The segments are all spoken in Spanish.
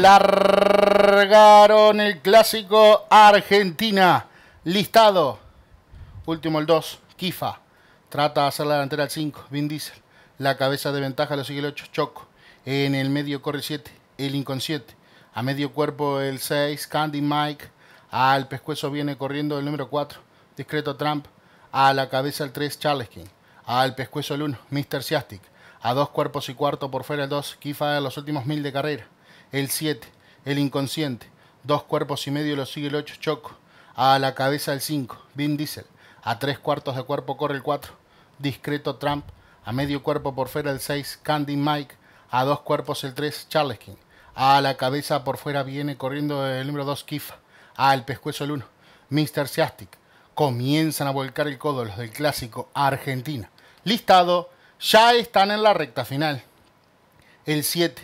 Largaron el clásico Argentina. Listado. Último el 2. Kifa. Trata de hacer la delantera al 5. Vin Diesel. La cabeza de ventaja lo sigue el 8. Choco. En el medio corre 7. El inconsciente. A medio cuerpo el 6. Candy Mike. Al pescuezo viene corriendo el número 4. Discreto Trump. A la cabeza el 3. Charles King. Al pescuezo el 1. Mr. Siastic. A dos cuerpos y cuarto por fuera el 2. Kifa a los últimos mil de carrera. El 7. El inconsciente. Dos cuerpos y medio lo sigue el 8. Choco. A la cabeza el 5. Vin Diesel. A tres cuartos de cuerpo corre el 4. Discreto Trump. A medio cuerpo por fuera el 6. Candy Mike. A dos cuerpos el 3. Charles King. A la cabeza por fuera viene corriendo el número 2. Kifa. a el pescuezo el 1. Mr. Siastic. Comienzan a volcar el codo los del clásico Argentina. Listado ya están en la recta final. El 7,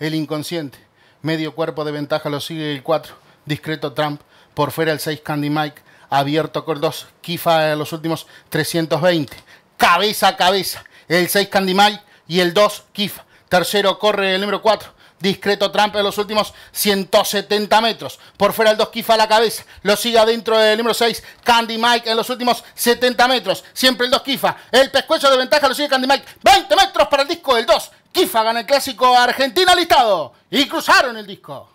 el inconsciente. Medio cuerpo de ventaja lo sigue el 4. Discreto Trump. Por fuera el 6, Candy Mike. Abierto con 2. Kifa en los últimos 320. Cabeza a cabeza. El 6, Candy Mike. Y el 2, Kifa. Tercero corre el número 4. Discreto Trump en los últimos 170 metros. Por fuera el 2 Kifa a la cabeza. Lo sigue adentro del número 6. Candy Mike en los últimos 70 metros. Siempre el 2 Kifa. El pescuezo de ventaja lo sigue Candy Mike. 20 metros para el disco del 2. Kifa gana el clásico Argentina listado. Y cruzaron el disco.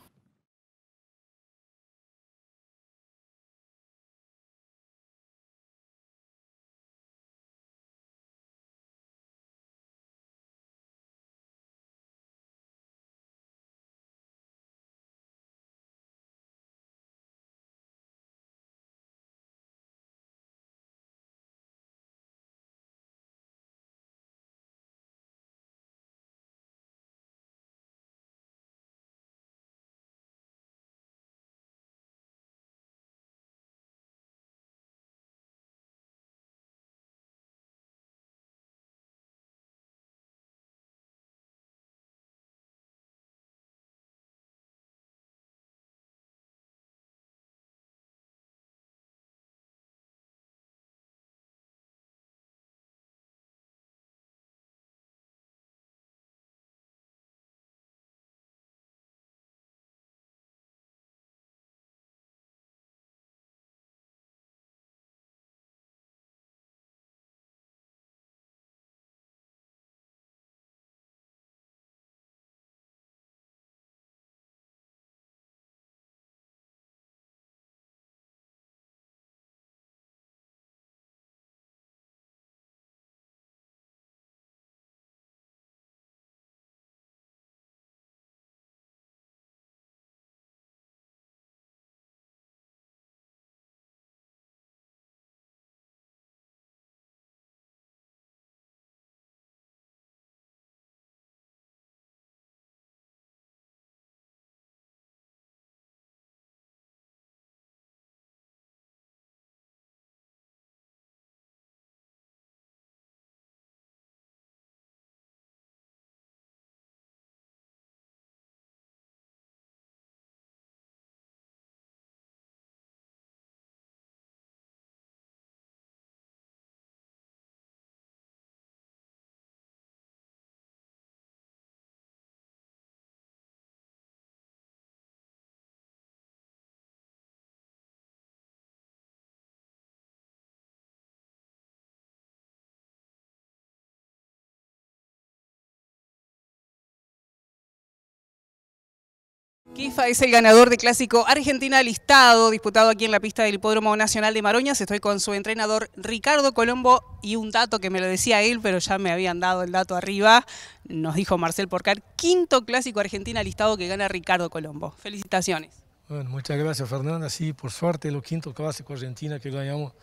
Kifa es el ganador de clásico Argentina listado, disputado aquí en la pista del Hipódromo Nacional de Maroñas. Estoy con su entrenador Ricardo Colombo y un dato que me lo decía él, pero ya me habían dado el dato arriba. Nos dijo Marcel Porcar, quinto clásico Argentina listado que gana Ricardo Colombo. Felicitaciones. Bueno, muchas gracias Fernanda. Sí, por suerte, lo quinto clásico Argentina que ganamos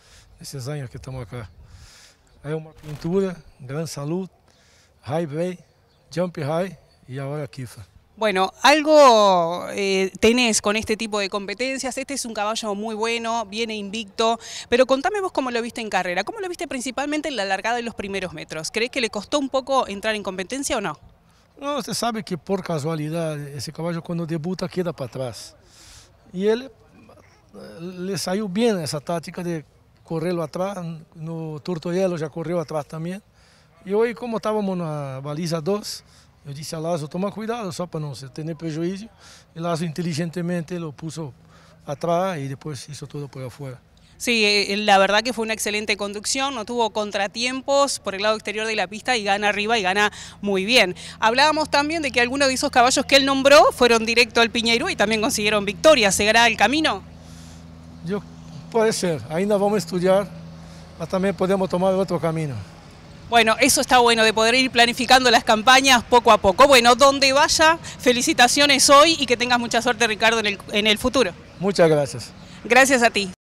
esos años que estamos acá. Hay una pintura, gran salud, high bay, jump high y ahora Kifa. Bueno, algo eh, tenés con este tipo de competencias. Este es un caballo muy bueno, viene invicto. Pero contame vos cómo lo viste en carrera. ¿Cómo lo viste principalmente en la largada de los primeros metros? ¿Crees que le costó un poco entrar en competencia o no? No, se sabe que por casualidad ese caballo cuando debuta queda para atrás. Y él eh, le salió bien esa táctica de correrlo atrás. No hielo ya corrió atrás también. Y hoy como estábamos en la baliza 2, dice dice a lazo, toma cuidado para no tener ter y lazo inteligentemente lo puso atrás y después hizo todo por afuera. Sí, eh, eh, la verdad que fue una excelente conducción, no tuvo contratiempos por el lado exterior de la pista y gana arriba y gana muy bien. Hablábamos también de que algunos de esos caballos que él nombró fueron directo al Piñeiro y también consiguieron victoria. ¿Seguirá el camino? Yo, puede ser, ahí ainda vamos a estudiar, pero también podemos tomar otro camino. Bueno, eso está bueno, de poder ir planificando las campañas poco a poco. Bueno, donde vaya, felicitaciones hoy y que tengas mucha suerte, Ricardo, en el, en el futuro. Muchas gracias. Gracias a ti.